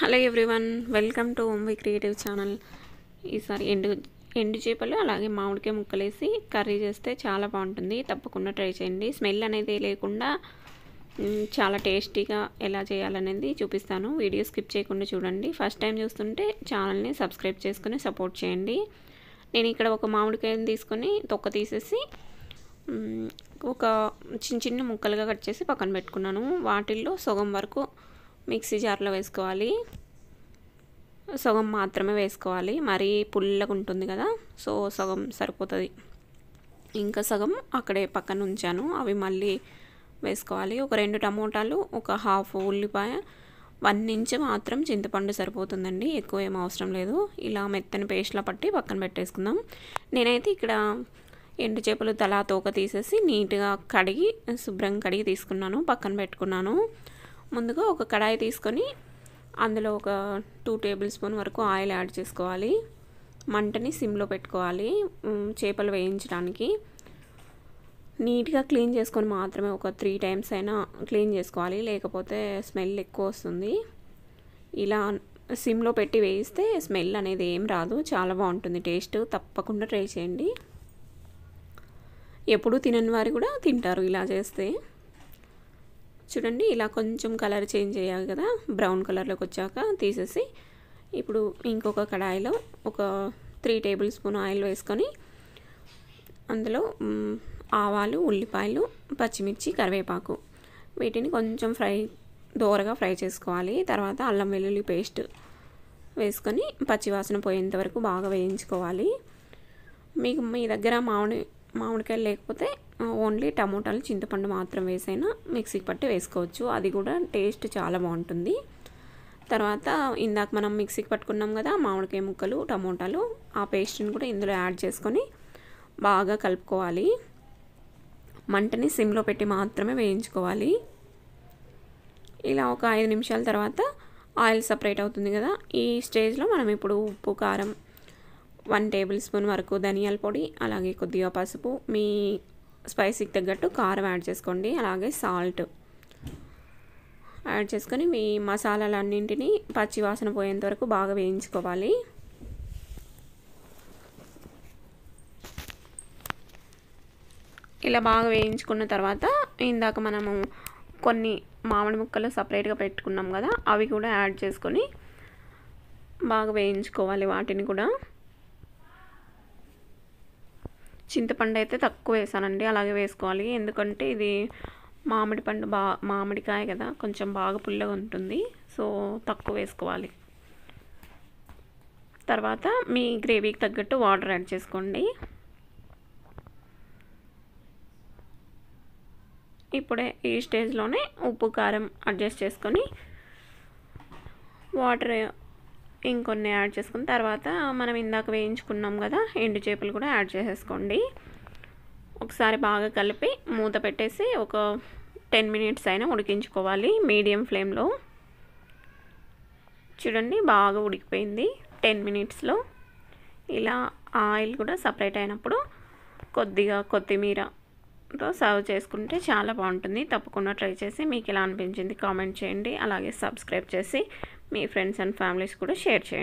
hello everyone welcome to ఓమ్వి creative channel ఈసారి ఎండు ఎండు చేపలు అలాగే మామిడికాయ ముక్కలేసి కర్రీ చేస్తే చాలా బాగుంటుంది తప్పకుండా ట్రై చేయండి స్మెల్ అనేది లేకుండా చాలా టేస్టీగా ఎలా చేయాలనేది చూపిస్తాను వీడియో స్కిప్ చేయకుండా చూడండి ఫస్ట్ టైం చూస్తుంటే ఛానల్ని సబ్స్క్రైబ్ చేసుకుని సపోర్ట్ చేయండి నేను ఇక్కడ ఒక మామిడికాయని తీసుకొని తొక్క తీసేసి ఒక చిన్న చిన్న ముక్కలుగా కట్ చేసి పక్కన పెట్టుకున్నాను వాటిల్లో సగం వరకు మిక్సీ జార్లో వేసుకోవాలి సగం మాత్రమే వేసుకోవాలి మరీ పుల్లగా ఉంటుంది కదా సో సగం సరిపోతుంది ఇంకా సగం అక్కడే పక్కన ఉంచాను అవి మళ్ళీ వేసుకోవాలి ఒక రెండు టమోటాలు ఒక హాఫ్ ఉల్లిపాయ వన్ ఇంచ్ మాత్రం చింతపండు సరిపోతుందండి ఎక్కువ ఏం అవసరం లేదు ఇలా మెత్తని పేస్ట్లా పట్టి పక్కన పెట్టేసుకుందాం నేనైతే ఇక్కడ ఎండు చేపలు తలా తోక తీసేసి నీట్గా కడిగి శుభ్రంగా కడిగి తీసుకున్నాను పక్కన పెట్టుకున్నాను ముందుగా ఒక కడాయి తీసుకొని అందులో ఒక టూ టేబుల్ స్పూన్ వరకు ఆయిల్ యాడ్ చేసుకోవాలి మంటని సిమ్లో పెట్టుకోవాలి చేపలు వేయించడానికి నీట్గా క్లీన్ చేసుకొని మాత్రమే ఒక త్రీ టైమ్స్ అయినా క్లీన్ చేసుకోవాలి లేకపోతే స్మెల్ ఎక్కువ వస్తుంది ఇలా సిమ్లో పెట్టి వేయిస్తే స్మెల్ అనేది ఏం రాదు చాలా బాగుంటుంది టేస్ట్ తప్పకుండా ట్రై చేయండి ఎప్పుడు తినని వారు కూడా తింటారు ఇలా చేస్తే చూడండి ఇలా కొంచెం కలర్ చేంజ్ చేయాలి కదా బ్రౌన్ కలర్లోకి వచ్చాక తీసేసి ఇప్పుడు ఇంకొక కడాయిలో ఒక త్రీ టేబుల్ స్పూన్ ఆయిల్ వేసుకొని అందులో ఆవాలు ఉల్లిపాయలు పచ్చిమిర్చి కరివేపాకు వీటిని కొంచెం ఫ్రై దోరగా ఫ్రై చేసుకోవాలి తర్వాత అల్లం వెల్లుల్లి పేస్ట్ వేసుకొని పచ్చివాసన పోయేంత వరకు బాగా వేయించుకోవాలి మీకు మీ దగ్గర మామిడి మామిడికాయలు లేకపోతే ఓన్లీ టమోటాలు చింతపండు మాత్రం వేసైనా మిక్సీకి పట్టి వేసుకోవచ్చు అది కూడా టేస్ట్ చాలా బాగుంటుంది తర్వాత ఇందాక మనం మిక్సీకి పట్టుకున్నాం కదా మామిడికాయ ముక్కలు టమోటాలు ఆ పేస్ట్ని కూడా ఇందులో యాడ్ చేసుకొని బాగా కలుపుకోవాలి మంటని సిమ్లో పెట్టి మాత్రమే వేయించుకోవాలి ఇలా ఒక ఐదు నిమిషాల తర్వాత ఆయిల్ సపరేట్ అవుతుంది కదా ఈ స్టేజ్లో మనం ఇప్పుడు ఉప్పు కారం వన్ టేబుల్ స్పూన్ వరకు ధనియాల పొడి అలాగే కొద్దిగా పసుపు మీ స్పైసీకి తగ్గట్టు కారం యాడ్ చేసుకోండి అలాగే సాల్ట్ యాడ్ చేసుకొని మీ మసాలాలన్నింటినీ పచ్చివాసన పోయేంత వరకు బాగా వేయించుకోవాలి ఇలా బాగా వేయించుకున్న తర్వాత ఇందాక మనము కొన్ని మామిడి ముక్కలు సపరేట్గా పెట్టుకున్నాం కదా అవి కూడా యాడ్ చేసుకొని బాగా వేయించుకోవాలి వాటిని కూడా చింతపండు అయితే తక్కువ వేసానండి అలాగే వేసుకోవాలి ఎందుకంటే ఇది మామిడి పండు బా మామిడికాయ కదా కొంచెం బాగా పుల్లగా ఉంటుంది సో తక్కువ వేసుకోవాలి తర్వాత మీ గ్రేవీకి తగ్గట్టు వాటర్ యాడ్ చేసుకోండి ఇప్పుడే ఈ స్టేజ్లోనే ఉప్పు కారం అడ్జస్ట్ చేసుకొని వాటర్ ఇంకొన్ని యాడ్ చేసుకున్న తర్వాత మనం ఇందాక వేయించుకున్నాం కదా ఎండు చేపలు కూడా యాడ్ చేసేసుకోండి ఒకసారి బాగా కలిపి మూత పెట్టేసి ఒక టెన్ మినిట్స్ అయినా ఉడికించుకోవాలి మీడియం ఫ్లేమ్లో చూడండి బాగా ఉడికిపోయింది టెన్ మినిట్స్లో ఇలా ఆయిల్ కూడా సపరేట్ అయినప్పుడు కొద్దిగా కొత్తిమీరతో సర్వ్ చేసుకుంటే చాలా బాగుంటుంది తప్పకుండా ట్రై చేసి మీకు ఎలా అనిపించింది కామెంట్ చేయండి అలాగే సబ్స్క్రైబ్ చేసి మీ ఫ్రెండ్స్ అండ్ ఫ్యామిలీస్ కూడా షేర్ చేయండి